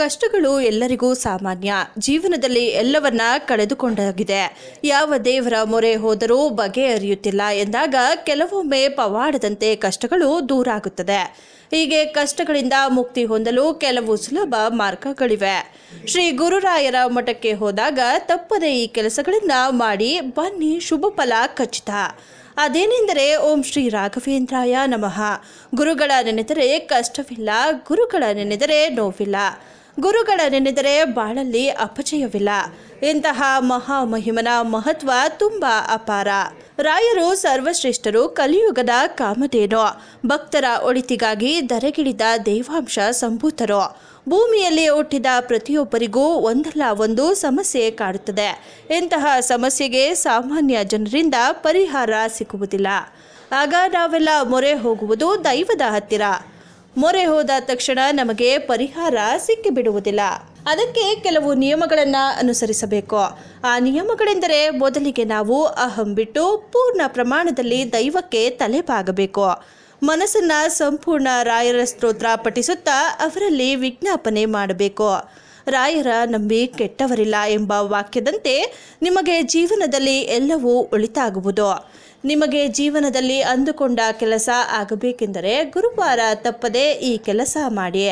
ಕಷ್ಟಗಳು ಎಲ್ಲರಿಗೂ ಸಾಮಾನ್ಯ ಜೀವನದಲ್ಲಿ ಎಲ್ಲವನ್ನ ಕಳೆದುಕೊಂಡಾಗಿದೆ ಯಾವ ದೇವರ ಮೊರೆ ಹೋದರೂ ಬಗೆಹರಿಯುತ್ತಿಲ್ಲ ಎಂದಾಗ ಕೆಲವೊಮ್ಮೆ ಪವಾಡದಂತೆ ಕಷ್ಟಗಳು ದೂರ ಆಗುತ್ತದೆ ಹೀಗೆ ಕಷ್ಟಗಳಿಂದ ಮುಕ್ತಿ ಹೊಂದಲು ಕೆಲವು ಸುಲಭ ಮಾರ್ಗಗಳಿವೆ ಶ್ರೀ ಗುರುರಾಯರ ಮಠಕ್ಕೆ ಹೋದಾಗ ತಪ್ಪದೇ ಈ ಕೆಲಸಗಳನ್ನು ಮಾಡಿ ಬನ್ನಿ ಶುಭ ಫಲ ಖಚಿತ ಅದೇನೆಂದರೆ ಓಂ ಶ್ರೀ ರಾಘವೇಂದ್ರಾಯ ನಮಃ ಗುರುಗಳ ನೆನೆದರೆ ಕಷ್ಟವಿಲ್ಲ ಗುರುಗಳ ನೆನೆದರೆ ನೋವಿಲ್ಲ ಗುರುಗಳ ನೆನೆದರೆ ಬಾಳಲ್ಲಿ ಅಪಚಯವಿಲ್ಲ ಇಂತಹ ಮಹಾಮಹಿಮನ ಮಹತ್ವ ತುಂಬ ಅಪಾರ ರಾಯರು ಸರ್ವಶ್ರೇಷ್ಠರು ಕಲಿಯುಗದ ಕಾಮಧೇನು ಭಕ್ತರ ಒಳಿತಿಗಾಗಿ ದರೆಗಿಳಿದ ದೇವಾಂಶ ಸಂಭೂತರು ಭೂಮಿಯಲ್ಲಿ ಹುಟ್ಟಿದ ಪ್ರತಿಯೊಬ್ಬರಿಗೂ ಒಂದಲ್ಲ ಒಂದು ಸಮಸ್ಯೆ ಕಾಡುತ್ತದೆ ಇಂತಹ ಸಮಸ್ಯೆಗೆ ಸಾಮಾನ್ಯ ಜನರಿಂದ ಪರಿಹಾರ ಸಿಗುವುದಿಲ್ಲ ಆಗ ನಾವೆಲ್ಲ ಮೊರೆ ಹೋಗುವುದು ದೈವದ ಹತ್ತಿರ ಮೊರೆ ಹೋದ ತಕ್ಷಣ ನಮಗೆ ಪರಿಹಾರ ಸಿಕ್ಕಿಬಿಡುವುದಿಲ್ಲ ಅದಕ್ಕೆ ಕೆಲವು ನಿಯಮಗಳನ್ನು ಅನುಸರಿಸಬೇಕು ಆ ನಿಯಮಗಳೆಂದರೆ ಮೊದಲಿಗೆ ನಾವು ಅಹಂ ಬಿಟ್ಟು ಪೂರ್ಣ ಪ್ರಮಾಣದಲ್ಲಿ ದೈವಕ್ಕೆ ತಲೆಬಾಗಬೇಕು ಮನಸ್ಸನ್ನು ಸಂಪೂರ್ಣ ರಾಯರ ಸ್ತೋತ್ರ ಪಠಿಸುತ್ತಾ ಅವರಲ್ಲಿ ವಿಜ್ಞಾಪನೆ ಮಾಡಬೇಕು ರಾಯರ ನಂಬಿ ಕೆಟ್ಟವರಿಲ್ಲ ಎಂಬ ವಾಕ್ಯದಂತೆ ನಿಮಗೆ ಜೀವನದಲ್ಲಿ ಎಲ್ಲವೂ ಒಳಿತಾಗುವುದು ನಿಮಗೆ ಜೀವನದಲ್ಲಿ ಅಂದುಕೊಂಡ ಕೆಲಸ ಆಗಬೇಕೆಂದರೆ ಗುರುವಾರ ತಪ್ಪದೆ ಈ ಕೆಲಸ ಮಾಡಿ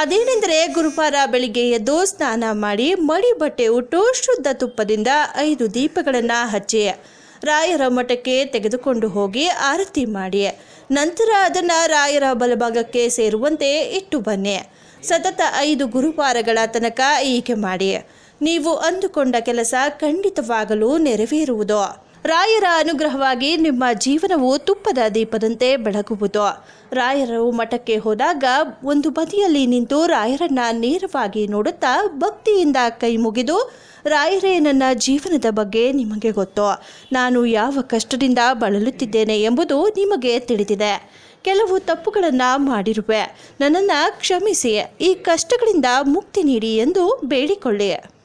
ಅದೇನೆಂದರೆ ಗುರುವಾರ ಬೆಳಿಗ್ಗೆ ಎದ್ದು ಸ್ನಾನ ಮಾಡಿ ಮಡಿ ಬಟ್ಟೆ ಉಟ್ಟು ಶುದ್ಧ ತುಪ್ಪದಿಂದ ಐದು ದೀಪಗಳನ್ನು ಹಚ್ಚಿ ರಾಯರ ಮಠಕ್ಕೆ ತೆಗೆದುಕೊಂಡು ಹೋಗಿ ಆರತಿ ಮಾಡಿ ನಂತರ ಅದನ್ನು ರಾಯರ ಬಲಭಾಗಕ್ಕೆ ಸೇರುವಂತೆ ಇಟ್ಟು ಬನ್ನಿ ಸತತ ಐದು ಗುರುವಾರಗಳ ತನಕ ಹೀಗೆ ಮಾಡಿ ನೀವು ಅಂದುಕೊಂಡ ಕೆಲಸ ಖಂಡಿತವಾಗಲೂ ನೆರವೇರುವುದು ರಾಯರ ಅನುಗ್ರಹವಾಗಿ ನಿಮ್ಮ ಜೀವನವು ತುಪ್ಪದ ದೀಪದಂತೆ ಬೆಳಗುವುದು ರಾಯರು ಮಠಕ್ಕೆ ಹೋದಾಗ ಒಂದು ಬದಿಯಲ್ಲಿ ನಿಂತು ರಾಯರನ್ನ ನೇರವಾಗಿ ನೋಡುತ್ತಾ ಭಕ್ತಿಯಿಂದ ಕೈ ಮುಗಿದು ರಾಯರೇ ನನ್ನ ಜೀವನದ ಬಗ್ಗೆ ನಿಮಗೆ ಗೊತ್ತು ನಾನು ಯಾವ ಕಷ್ಟದಿಂದ ಬಳಲುತ್ತಿದ್ದೇನೆ ಎಂಬುದು ನಿಮಗೆ ತಿಳಿದಿದೆ ಕೆಲವು ತಪ್ಪುಗಳನ್ನು ಮಾಡಿರುವೆ ನನ್ನನ್ನು ಕ್ಷಮಿಸಿ ಈ ಕಷ್ಟಗಳಿಂದ ಮುಕ್ತಿ ನೀಡಿ ಎಂದು ಬೇಡಿಕೊಳ್ಳಿ